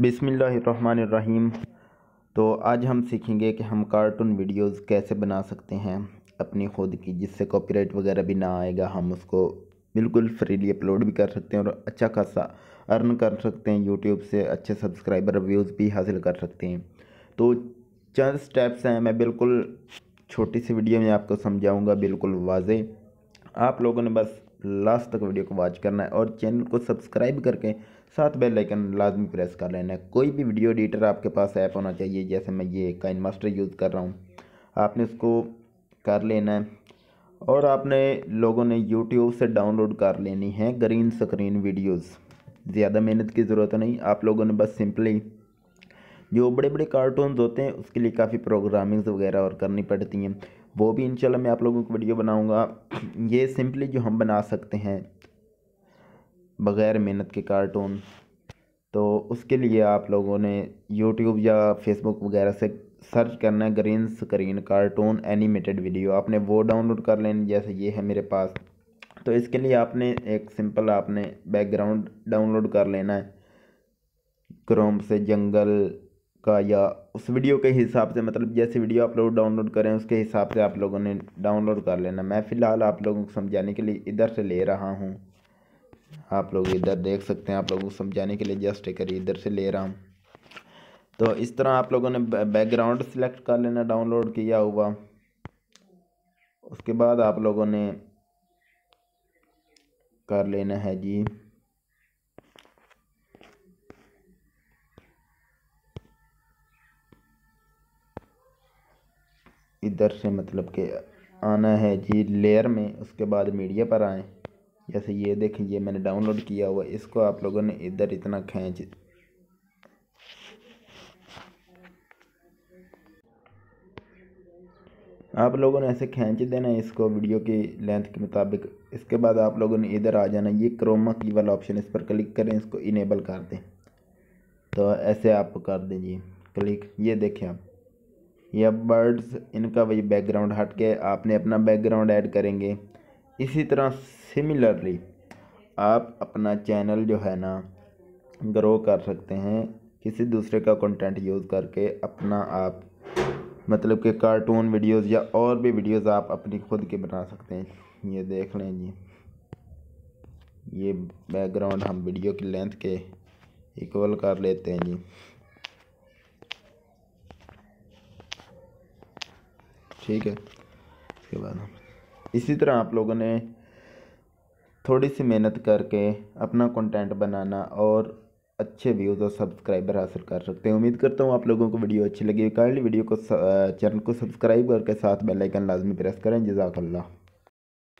बिसमीम तो आज हम सीखेंगे कि हम कार्टून वीडियोस कैसे बना सकते हैं अपनी खुद की जिससे कॉपीराइट वगैरह भी ना आएगा हम उसको बिल्कुल फ्रीली अपलोड भी कर सकते हैं और अच्छा खासा अर्न कर सकते हैं यूट्यूब से अच्छे सब्सक्राइबर व्यूज़ भी हासिल कर सकते हैं तो चंद स्टेप्स हैं मैं बिल्कुल छोटी सी वीडियो में आपको समझाऊँगा बिल्कुल वाजे आप लोगों ने बस लास्ट तक वीडियो को वॉच करना है और चैनल को सब्सक्राइब करके साथ बेल आइकन लाजमी प्रेस कर लेना कोई भी वीडियो एडिटर आपके पास ऐप होना चाहिए जैसे मैं ये काइन मास्टर यूज़ कर रहा हूँ आपने उसको कर लेना है और आपने लोगों ने यूट्यूब से डाउनलोड कर लेनी है ग्रीन स्क्रीन वीडियोस ज़्यादा मेहनत की ज़रूरत नहीं आप लोगों ने बस सिंपली जो बड़े बड़े कार्टून होते हैं उसके लिए काफ़ी प्रोग्रामिंग्स वगैरह और करनी पड़ती हैं वो भी इंशाल्लाह मैं आप लोगों को वीडियो बनाऊँगा ये सिंपली जो हम बना सकते हैं बग़ैर मेहनत के कार्टून तो उसके लिए आप लोगों ने यूट्यूब या फेसबुक वगैरह से सर्च करना है green screen cartoon animated video आपने वो डाउनलोड कर लेना जैसे ये है मेरे पास तो इसके लिए आपने एक सिंपल आपने बैकग्राउंड डाउनलोड कर लेना है क्रोम से जंगल का या उस वीडियो के हिसाब से मतलब जैसे वीडियो आप लोग डाउनलोड करें उसके हिसाब से आप लोगों ने डाउनलोड कर लेना मैं फ़िलहाल आप लोगों को समझाने के लिए इधर से ले रहा हूँ आप लोग इधर देख सकते हैं आप लोगों को समझाने के लिए जस्ट एक इधर से ले रहा हूँ तो इस तरह आप लोगों ने बैकग्राउंड सिलेक्ट कर लेना डाउनलोड किया हुआ उसके बाद आप लोगों ने कर लेना है जी इधर से मतलब के आना है जी लेयर में उसके बाद मीडिया पर आएँ जैसे ये देखें ये मैंने डाउनलोड किया हुआ इसको आप लोगों ने इधर इतना खींच आप लोगों ने ऐसे खींच देना है इसको वीडियो की लेंथ के मुताबिक इसके बाद आप लोगों ने इधर आ जाना ये क्रोमा की वाला ऑप्शन इस पर क्लिक करें इसको इनेबल कर दें तो ऐसे आप कर दीजिए क्लिक ये देखें आप या बर्ड्स इनका वही बैकग्राउंड हट के आपने अपना बैकग्राउंड ऐड करेंगे इसी तरह सिमिलरली आप अपना चैनल जो है ना ग्रो कर सकते हैं किसी दूसरे का कंटेंट यूज़ करके अपना आप मतलब कि कार्टून वीडियोस या और भी वीडियोस आप अपनी खुद के बना सकते हैं ये देख लें जी ये बैकग्राउंड हम वीडियो की लेंथ के इक्वल कर लेते हैं जी ठीक है इसके बाद हम इसी तरह आप लोगों ने थोड़ी सी मेहनत करके अपना कंटेंट बनाना और अच्छे व्यूज़ और सब्सक्राइबर हासिल कर सकते हैं उम्मीद करता हूँ आप लोगों को वीडियो अच्छी लगी काइंडली वीडियो को चैनल को सब्सक्राइब करके साथ बेल आइकन लाजमी प्रेस करें जजाकल्ला